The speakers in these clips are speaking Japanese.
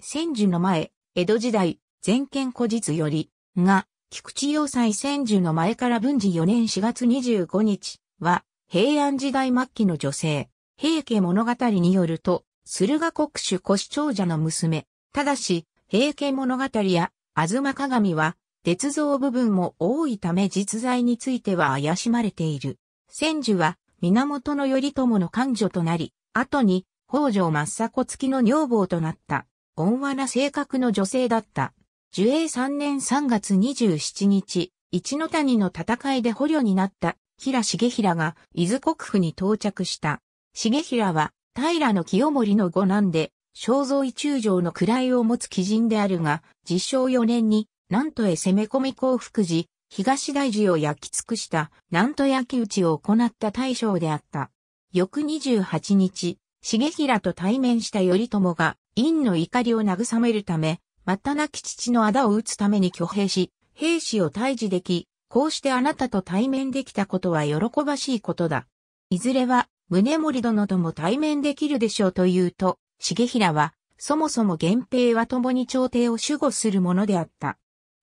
千住の前、江戸時代、全権古日より、が、菊池要塞千住の前から文治4年4月25日は、平安時代末期の女性、平家物語によると、駿河国主古市長者の娘。ただし、平家物語や、東鏡は、鉄造部分も多いため実在については怪しまれている。千住は、源頼朝の官女となり、後に、北条政子付きの女房となった。温和な性格の女性だった。樹英3年3月27日、一の谷の戦いで捕虜になった平重平が伊豆国府に到着した。重平は平清盛の五男で、正像位中将の位を持つ貴人であるが、実証4年に南都へ攻め込み幸福時、東大寺を焼き尽くした南都焼き討ちを行った大将であった。翌28日、重平と対面した頼朝が院の怒りを慰めるため、また亡き父の仇を討つために挙兵し、兵士を退治でき、こうしてあなたと対面できたことは喜ばしいことだ。いずれは、宗盛殿とも対面できるでしょうというと、重平は、そもそも源平は共に朝廷を守護するものであった。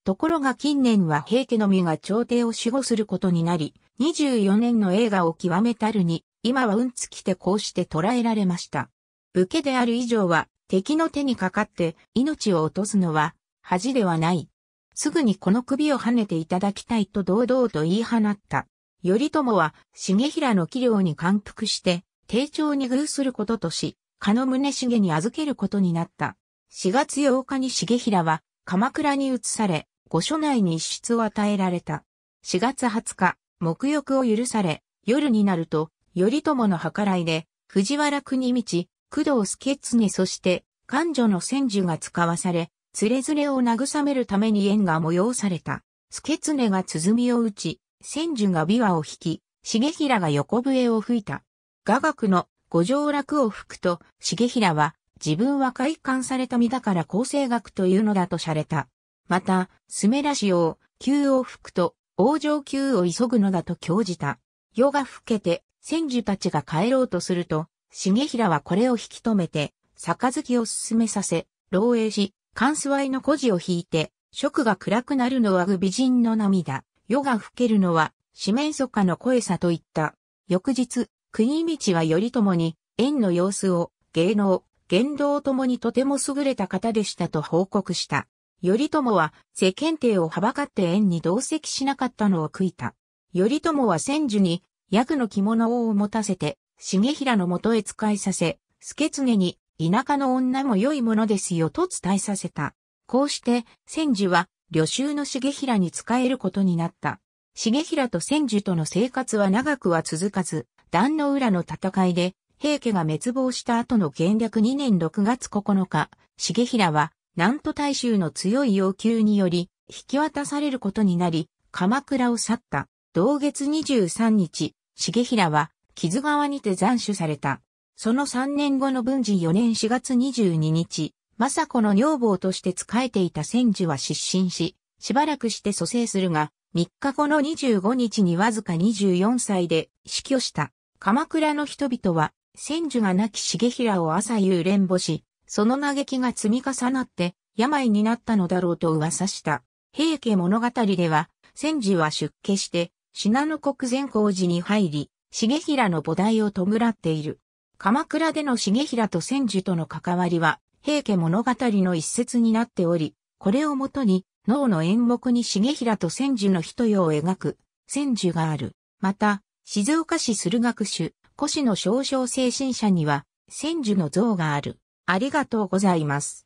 ところが近年は平家のみが朝廷を守護することになり、24年の映画を極めたるに、今はうんつきてこうして捉えられました。武家である以上は、敵の手にかかって命を落とすのは恥ではない。すぐにこの首を跳ねていただきたいと堂々と言い放った。頼朝は重平の器量に感服して、丁重に偶することとし、加の宗重に預けることになった。4月8日に重平は鎌倉に移され、御所内に一室を与えられた。4月20日、沐浴を許され、夜になると、頼朝の計らいで、藤原国道、工藤助常そして、官女の千寿が使わされ、連れ連れを慰めるために縁が催された。助常が鼓を打ち、千寿が琵琶を弾き、重平が横笛を吹いた。雅楽の五条楽を吹くと、重平は、自分は開館された身だから構成学というのだとされた。また、スメラシを、球を吹くと、往生球を急ぐのだと教じた。夜が更けて、戦時たちが帰ろうとすると、重平はこれを引き止めて、杯を進めさせ、漏洩し、関数愛の孤児を引いて、食が暗くなるのは具美人の涙、夜が更けるのは、四面楚歌の声さといった。翌日、国道は頼朝に、縁の様子を、芸能、言動ともにとても優れた方でしたと報告した。頼朝は世間体をはばかって縁に同席しなかったのを悔いた。頼朝は千住に、役の着物を持たせて、重平のもとへ使いさせ、助常に、田舎の女も良いものですよと伝えさせた。こうして、千住は、旅衆の重平に仕えることになった。重平と千住との生活は長くは続かず、壇の浦の戦いで、平家が滅亡した後の元略2年6月9日、重平は、南都大衆の強い要求により、引き渡されることになり、鎌倉を去った。同月23日、重平は、木津川にて斬首された。その3年後の文治4年4月22日、政子の女房として仕えていた千住は失神し、しばらくして蘇生するが、3日後の25日にわずか24歳で死去した。鎌倉の人々は、千住が亡き重平を朝夕連母し、その嘆きが積み重なって、病になったのだろうと噂した。平家物語では、千住は出家して、信濃国善光寺に入り、重平の菩提を弔っている。鎌倉での重平と千寿との関わりは、平家物語の一節になっており、これをもとに、脳の演目に重平と千寿の人世を描く、千寿がある。また、静岡市駿河区主、古市の少々精神者には、千寿の像がある。ありがとうございます。